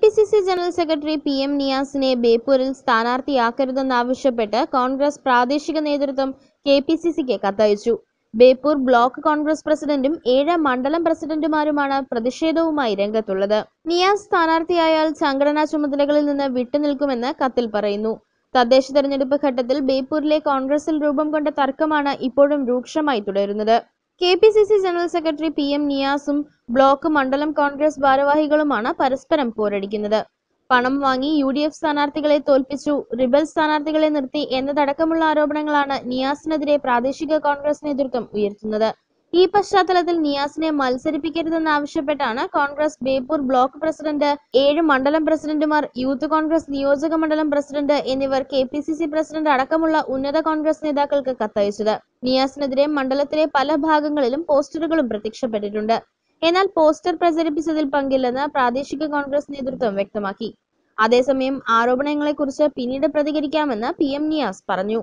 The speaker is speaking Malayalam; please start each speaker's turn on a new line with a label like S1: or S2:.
S1: P C C general secretary P M നിയാസിനെ ബേപ്പൂരിൽ സ്ഥാനാർത്ഥിയാക്കരുതെന്നാവശ്യപ്പെട്ട് കോൺഗ്രസ് പ്രാദേശിക നേതൃത്വം കെ പി സി സിക്ക് കത്തയച്ചു ബേപ്പൂർ ബ്ലോക്ക് കോൺഗ്രസ് പ്രസിഡന്റും ഏഴ് മണ്ഡലം പ്രസിഡന്റുമാരുമാണ് പ്രതിഷേധവുമായി രംഗത്തുള്ളത് നിയാസ് സ്ഥാനാർത്ഥിയായാൽ സംഘടനാ ചുമതലകളിൽ നിന്ന് വിട്ടുനിൽക്കുമെന്ന് കത്തിൽ പറയുന്നു തദ്ദേശ തെരഞ്ഞെടുപ്പ് ഘട്ടത്തിൽ ബേപ്പൂരിലെ കോൺഗ്രസിൽ രൂപം കൊണ്ട തർക്കമാണ് ഇപ്പോഴും രൂക്ഷമായി തുടരുന്നത് K P C C general secretary P M നിയാസും ബ്ലോക്ക് മണ്ഡലം കോൺഗ്രസ് ഭാരവാഹികളുമാണ് പരസ്പരം പോരടിക്കുന്നത് പണം വാങ്ങി യു ഡി എഫ് സ്ഥാനാർത്ഥികളെ തോൽപ്പിച്ചു റിബൽ സ്ഥാനാർത്ഥികളെ നിർത്തി എന്നതടക്കമുള്ള ആരോപണങ്ങളാണ് നിയാസിനെതിരെ പ്രാദേശിക കോൺഗ്രസ് നേതൃത്വം ഉയർത്തുന്നത് ഈ പശ്ചാത്തലത്തിൽ നിയാസിനെ മത്സരിപ്പിക്കരുതെന്നാവശ്യപ്പെട്ടാണ് കോൺഗ്രസ് ബേപ്പൂർ ബ്ലോക്ക് പ്രസിഡന്റ് ഏഴ് മണ്ഡലം പ്രസിഡന്റുമാർ യൂത്ത് കോൺഗ്രസ് നിയോജക മണ്ഡലം പ്രസിഡന്റ് എന്നിവർ K P C C president അടക്കമുള്ള ഉന്നത കോൺഗ്രസ് നേതാക്കൾക്ക് കത്തയച്ചത് നിയാസിനെതിരെ മണ്ഡലത്തിലെ പല ഭാഗങ്ങളിലും പോസ്റ്ററുകളും പ്രത്യക്ഷപ്പെട്ടിട്ടുണ്ട് എന്നാൽ പോസ്റ്റർ പ്രചരിപ്പിച്ചതിൽ പങ്കില്ലെന്ന് പ്രാദേശിക കോൺഗ്രസ് നേതൃത്വം വ്യക്തമാക്കി അതേസമയം ആരോപണങ്ങളെക്കുറിച്ച് പിന്നീട് പ്രതികരിക്കാമെന്ന് പി എം നിയാസ് പറഞ്ഞു